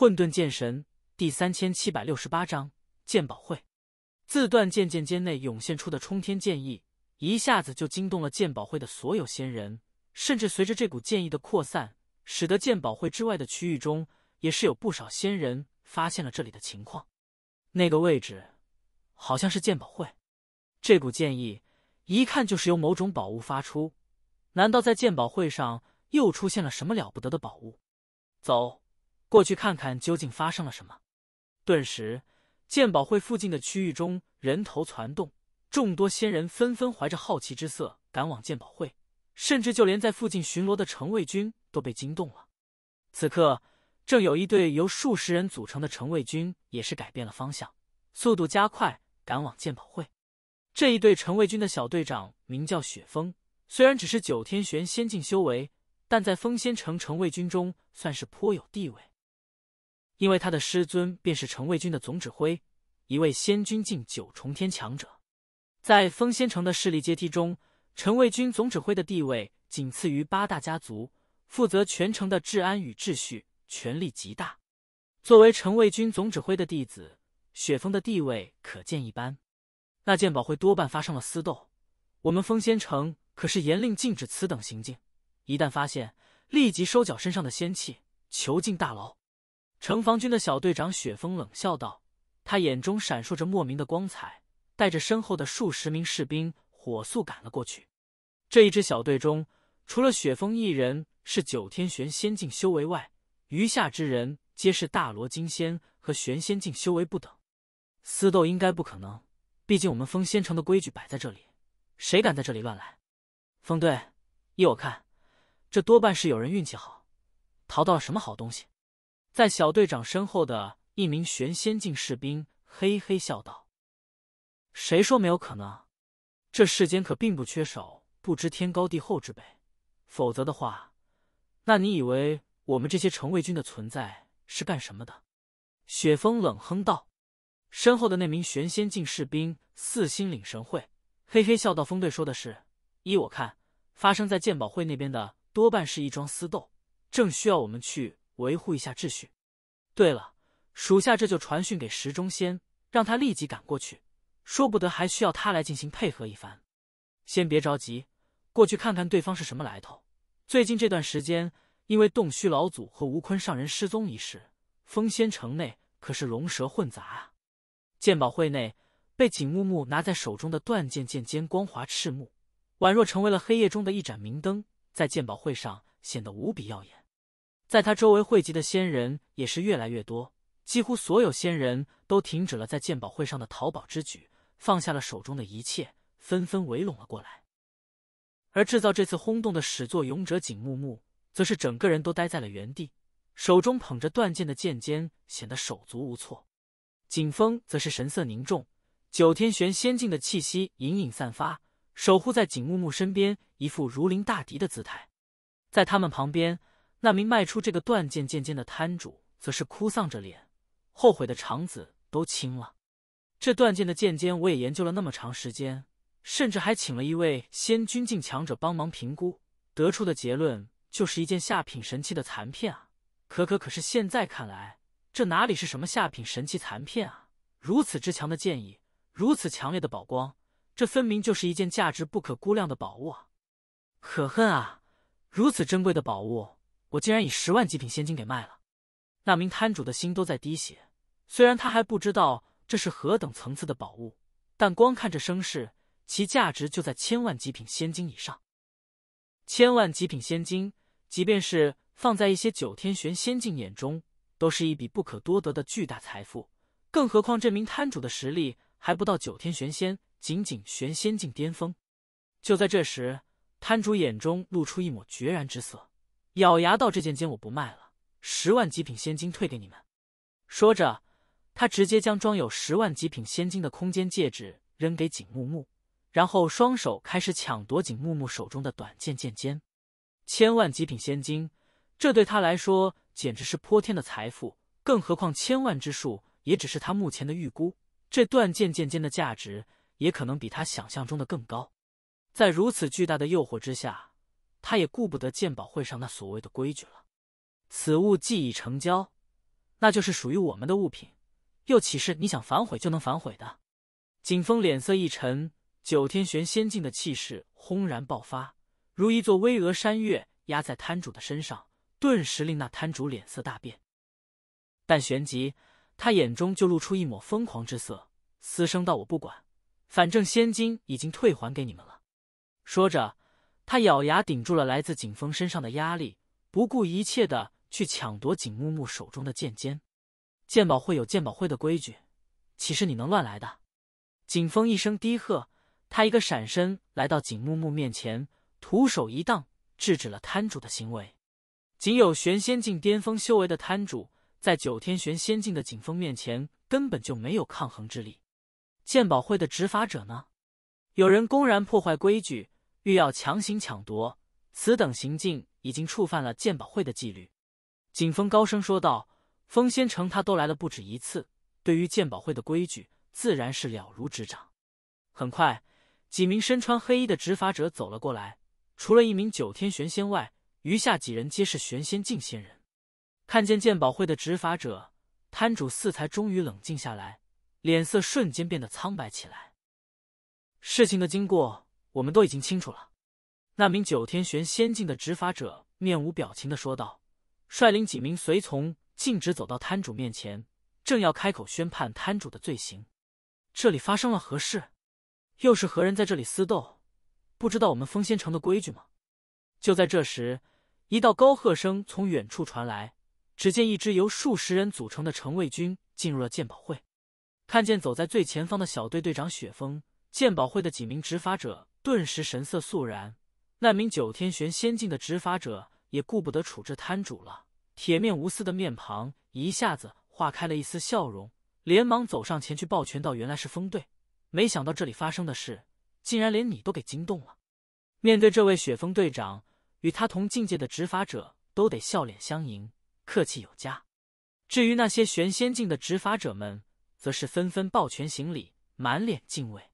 混沌剑神第三千七百六十八章鉴宝会。自断剑剑尖内涌现出的冲天剑意，一下子就惊动了鉴宝会的所有仙人。甚至随着这股剑意的扩散，使得鉴宝会之外的区域中，也是有不少仙人发现了这里的情况。那个位置，好像是鉴宝会。这股剑意，一看就是由某种宝物发出。难道在鉴宝会上又出现了什么了不得的宝物？走！过去看看究竟发生了什么。顿时，鉴宝会附近的区域中人头攒动，众多仙人纷纷怀着好奇之色赶往鉴宝会，甚至就连在附近巡逻的城卫军都被惊动了。此刻，正有一队由数十人组成的城卫军也是改变了方向，速度加快，赶往鉴宝会。这一队城卫军的小队长名叫雪峰，虽然只是九天玄仙境修为，但在风仙城城卫军中算是颇有地位。因为他的师尊便是陈卫军的总指挥，一位仙君境九重天强者。在风仙城的势力阶梯中，陈卫军总指挥的地位仅次于八大家族，负责全城的治安与秩序，权力极大。作为陈卫军总指挥的弟子，雪峰的地位可见一斑。那鉴宝会多半发生了私斗，我们风仙城可是严令禁止此等行径，一旦发现，立即收缴身上的仙器，囚禁大牢。城防军的小队长雪峰冷笑道，他眼中闪烁着莫名的光彩，带着身后的数十名士兵火速赶了过去。这一支小队中，除了雪峰一人是九天玄仙境修为外，余下之人皆是大罗金仙和玄仙境修为不等。私斗应该不可能，毕竟我们封仙城的规矩摆在这里，谁敢在这里乱来？封队，依我看，这多半是有人运气好，淘到了什么好东西。在小队长身后的一名玄仙境士兵嘿嘿笑道：“谁说没有可能？这世间可并不缺少不知天高地厚之辈。否则的话，那你以为我们这些城卫军的存在是干什么的？”雪峰冷哼道。身后的那名玄仙境士兵似心领神会，嘿嘿笑道：“风队说的是。依我看，发生在鉴宝会那边的多半是一桩私斗，正需要我们去维护一下秩序。”对了，属下这就传讯给石中仙，让他立即赶过去，说不得还需要他来进行配合一番。先别着急，过去看看对方是什么来头。最近这段时间，因为洞虚老祖和吴坤上人失踪一事，风仙城内可是龙蛇混杂啊。鉴宝会内，被景木木拿在手中的断剑，剑尖光滑赤目，宛若成为了黑夜中的一盏明灯，在鉴宝会上显得无比耀眼。在他周围汇集的仙人也是越来越多，几乎所有仙人都停止了在鉴宝会上的淘宝之举，放下了手中的一切，纷纷围拢了过来。而制造这次轰动的始作俑者景木木，则是整个人都待在了原地，手中捧着断剑的剑尖，显得手足无措。景风则是神色凝重，九天玄仙境的气息隐隐散发，守护在景木木身边，一副如临大敌的姿态。在他们旁边。那名卖出这个断剑剑尖的摊主，则是哭丧着脸，后悔的肠子都青了。这断剑的剑尖，我也研究了那么长时间，甚至还请了一位仙君境强者帮忙评估，得出的结论就是一件下品神器的残片啊！可可可是现在看来，这哪里是什么下品神器残片啊？如此之强的剑意，如此强烈的宝光，这分明就是一件价值不可估量的宝物啊！可恨啊！如此珍贵的宝物！我竟然以十万极品仙金给卖了，那名摊主的心都在滴血。虽然他还不知道这是何等层次的宝物，但光看这声势，其价值就在千万极品仙金以上。千万极品仙金，即便是放在一些九天玄仙境眼中，都是一笔不可多得的巨大财富。更何况这名摊主的实力还不到九天玄仙，仅仅玄仙境巅峰。就在这时，摊主眼中露出一抹决然之色。咬牙道：“这件剑我不卖了，十万极品仙金退给你们。”说着，他直接将装有十万极品仙金的空间戒指扔给景木木，然后双手开始抢夺景木木手中的短剑剑尖。千万极品仙金，这对他来说简直是泼天的财富。更何况，千万之数也只是他目前的预估，这断剑剑尖的价值也可能比他想象中的更高。在如此巨大的诱惑之下，他也顾不得鉴宝会上那所谓的规矩了，此物既已成交，那就是属于我们的物品，又岂是你想反悔就能反悔的？景峰脸色一沉，九天玄仙境的气势轰然爆发，如一座巍峨山岳压在摊主的身上，顿时令那摊主脸色大变。但旋即，他眼中就露出一抹疯狂之色，嘶声道：“我不管，反正仙金已经退还给你们了。”说着。他咬牙顶住了来自景峰身上的压力，不顾一切的去抢夺景木木手中的剑尖。鉴宝会有鉴宝会的规矩，岂是你能乱来的？景峰一声低喝，他一个闪身来到景木木面前，徒手一挡，制止了摊主的行为。仅有玄仙境巅峰修为的摊主，在九天玄仙境的景峰面前根本就没有抗衡之力。鉴宝会的执法者呢？有人公然破坏规矩。欲要强行抢夺，此等行径已经触犯了鉴宝会的纪律。”景风高声说道。“风仙城，他都来了不止一次，对于鉴宝会的规矩自然是了如指掌。”很快，几名身穿黑衣的执法者走了过来，除了一名九天玄仙外，余下几人皆是玄仙境仙人。看见鉴宝会的执法者，摊主四才终于冷静下来，脸色瞬间变得苍白起来。事情的经过。我们都已经清楚了，那名九天玄仙境的执法者面无表情的说道，率领几名随从径直走到摊主面前，正要开口宣判摊主的罪行。这里发生了何事？又是何人在这里私斗？不知道我们风仙城的规矩吗？就在这时，一道高喝声从远处传来，只见一支由数十人组成的城卫军进入了鉴宝会，看见走在最前方的小队队长雪峰，鉴宝会的几名执法者。顿时神色肃然，那名九天玄仙境的执法者也顾不得处置摊主了，铁面无私的面庞一下子化开了一丝笑容，连忙走上前去抱拳道：“原来是风队，没想到这里发生的事，竟然连你都给惊动了。”面对这位雪峰队长，与他同境界的执法者都得笑脸相迎，客气有加。至于那些玄仙境的执法者们，则是纷纷抱拳行礼，满脸敬畏。